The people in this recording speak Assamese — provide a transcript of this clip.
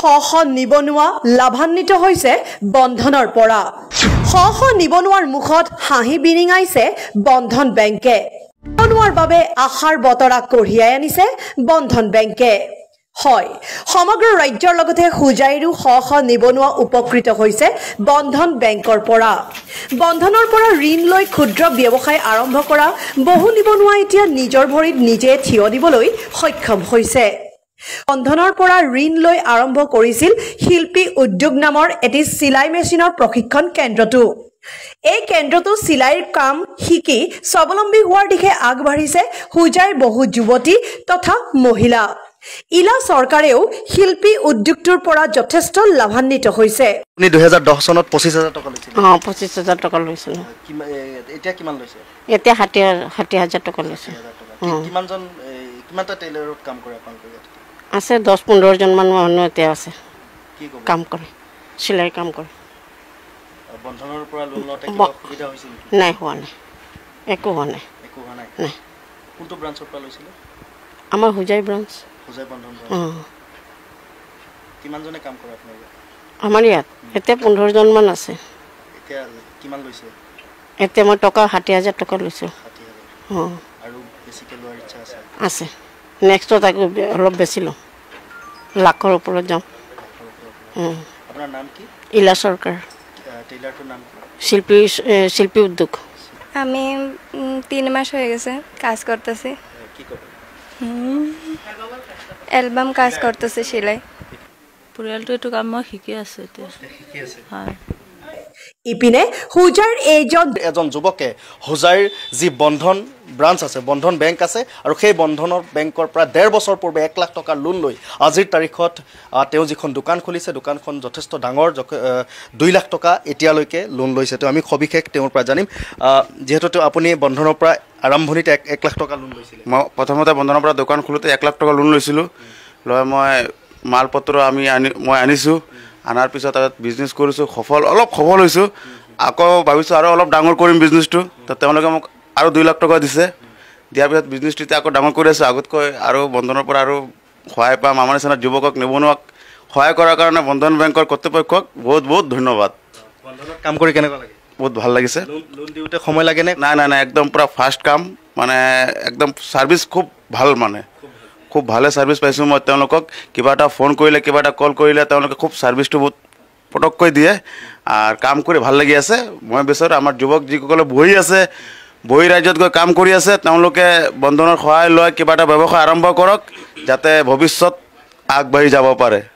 শ নিবনুৱা লাভান্বিত হৈছে বন্ধনৰ পৰা শ শ নিবনুৱাৰ মুখত হাঁহি বিৰিঙাইছে বন্ধন বেংকে নিবনুৱাৰ বাবে আশাৰ বতৰা কঢ়িয়াই আনিছে বন্ধন বেংকে হয় সমগ্ৰ ৰাজ্যৰ লগতে হোজাইৰো শ শ নিবনুৱা উপকৃত হৈছে বন্ধন বেংকৰ পৰা বন্ধনৰ পৰা ঋণ লৈ ক্ষুদ্ৰ ব্যৱসায় আৰম্ভ কৰা বহু নিবনুৱাই এতিয়া নিজৰ ভৰিত নিজে থিয় দিবলৈ সক্ষম হৈছে বন্ধনৰ পৰা ঋণ লৈ আৰম্ভ কৰিছিল শিল্পী উদ্যোগ নামৰ এটি চিলাই মেচিনৰ প্ৰশিক্ষণ কেন্দ্ৰটো এই কেন্দ্ৰটো চিলাইৰ কাম শিকি স্বাৱলম্বী হোৱাৰ দিশে আগবাঢ়িছে হুজাই বহু যুৱতী তথা মহিলা ইলা চৰকাৰেও শিল্পী উদ্যোগটোৰ পৰা যথেষ্ট লাভান্বিত হৈছে এতিয়া ষাঠি হাজাৰ টকা লৈছে আছে দহ পোন্ধৰজনমান মানুহ এতিয়া আছে কাম কৰে চিলাই কাম কৰে নাই হোৱা নাই একো হোৱা নাই নাই আমাৰ হোজাই ব্ৰাঞ্চ আমাৰ ইয়াত এতিয়া পোন্ধৰজনমান আছে এতিয়া মই টকা ষাঠি হাজাৰ টকা লৈছোঁ আছে নেক্সটত আকৌ অলপ বেছি ল'ম লাখৰ ওপৰত যাওঁ ইলা সরকার শিল্পী শিল্পী উদ্যোগ আমি তিন মাস হয়ে গেছে কাজ করতেছি অ্যালবাম কাজ করতেছি সেলাই পৰিয়ালটো এইটো কাম মই শিকি আছোঁ এতিয়া হয় ইপিনে হুজাৰ এইজন এজন যুৱকে হুজাৰ যি বন্ধন ব্ৰাঞ্চ আছে বন্ধন বেংক আছে আৰু সেই বন্ধনৰ বেংকৰ পৰা ডেৰ বছৰ পূৰ্বে এক লাখ টকাৰ লোন লৈ আজিৰ তাৰিখত তেওঁ যিখন দোকান খুলিছে দোকানখন যথেষ্ট ডাঙৰ দুই লাখ টকা এতিয়ালৈকে লোন লৈছে তেওঁ আমি সবিশেষ তেওঁৰ পৰা জানিম যিহেতু তেওঁ আপুনি বন্ধনৰ পৰা আৰম্ভণিতে এক এক লাখ টকা লোন লৈছিলে মই প্ৰথমতে বন্ধনৰ পৰা দোকান খোলোতে এক লাখ টকা লোন লৈছিলোঁ লৈ মই মাল পত্ৰ আমি আনি মই আনিছোঁ অনাৰ পিছত তাত বিজনেছ কৰিছোঁ সফল অলপ সফল হৈছোঁ আকৌ ভাবিছোঁ আৰু অলপ ডাঙৰ কৰিম বিজনেছটো তো তেওঁলোকে মোক আৰু দুই লাখ টকা দিছে দিয়াৰ পিছত বিজনেছটো এতিয়া আকৌ ডাঙৰ কৰি আছোঁ আগতকৈ আৰু বন্ধনৰ পৰা আৰু সহায় পাম আমাৰ নিচিনা যুৱকক নিবনুৱাক সহায় কৰাৰ কাৰণে বন্ধন বেংকৰ কৰ্তৃপক্ষক বহুত বহুত ধন্যবাদ কাম কৰি কেনেকুৱা লাগে বহুত ভাল লাগিছে দিওঁতে সময় লাগেনে নাই নাই নাই একদম পূৰা ফাষ্ট কাম মানে একদম চাৰ্ভিছ খুব ভাল মানে খুব ভালে চাৰ্ভিছ পাইছোঁ মই তেওঁলোকক কিবা এটা ফোন কৰিলে কিবা এটা কল কৰিলে তেওঁলোকে খুব চাৰ্ভিছটো বহুত পটককৈ দিয়ে আৰু কাম কৰি ভাল লাগি আছে মই বিচাৰোঁ আমাৰ যুৱক যিসকলে বহি আছে বহি ৰাজ্যত গৈ কাম কৰি আছে তেওঁলোকে বন্ধনৰ সহায় লৈ কিবা এটা ব্যৱসায় আৰম্ভ কৰক যাতে ভৱিষ্যত আগবাঢ়ি যাব পাৰে